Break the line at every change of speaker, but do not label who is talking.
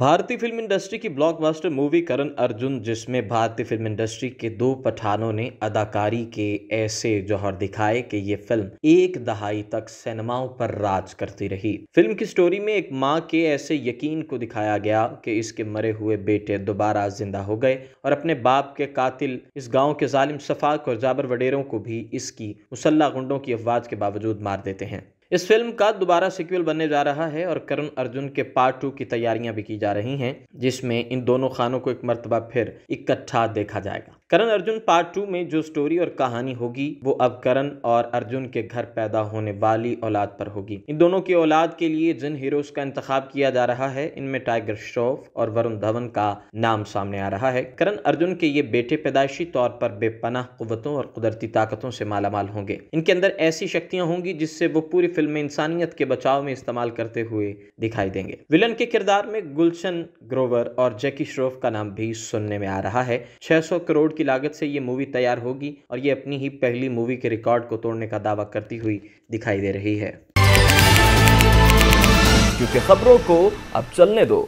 भारतीय film industry की blockbuster movie Karan Arjun जिसमें भारतीय फिल्म इंडस्ट्री के दो पठानों ने अदाकारी के ऐसे जौहर दिखाए कि ये फिल्म एक दहाई तक सिनेमाओं पर राज करती रही फिल्म की स्टोरी में एक माँ के ऐसे यकीन को दिखाया गया कि इसके मरे हुए बेटे दोबारा जिंदा हो गए और अपने बाप के कातिल इस गाँव के जालिम शफाक और जाबर वडेरों को भी इसकी मुसल्ला गुंडों की अफवाज के बावजूद मार देते हैं इस फिल्म का दोबारा सिक्वल बनने जा रहा है और करण अर्जुन के पार्ट टू की तैयारियां भी की जा रही हैं जिसमें इन दोनों खानों को एक मरतबा फिर इकट्ठा देखा जाएगा करण अर्जुन पार्ट टू में जो स्टोरी और कहानी होगी वो अब करण और अर्जुन के घर पैदा होने वाली औलाद पर होगी इन दोनों की औलाद के लिए जिन हीरोज का इंतखब किया जा रहा है इनमें टाइगर श्रॉफ और वरुण धवन का नाम सामने आ रहा है करण अर्जुन के ये बेटे पैदाइशी तौर पर बेपनाह कुतों और कुदरती ताकतों से मालामाल होंगे इनके अंदर ऐसी शक्तियां होंगी जिससे वो पूरी फिल्म में इंसानियत के बचाव में इस्तेमाल करते हुए दिखाई देंगे विलन के किरदार में गुलशन ग्रोवर और जैकी श्रॉफ का नाम भी सुनने में आ रहा है छह करोड़ की लागत से ये मूवी तैयार होगी और ये अपनी ही पहली मूवी के रिकॉर्ड को तोड़ने का दावा करती हुई दिखाई दे रही है क्योंकि खबरों को अब चलने दो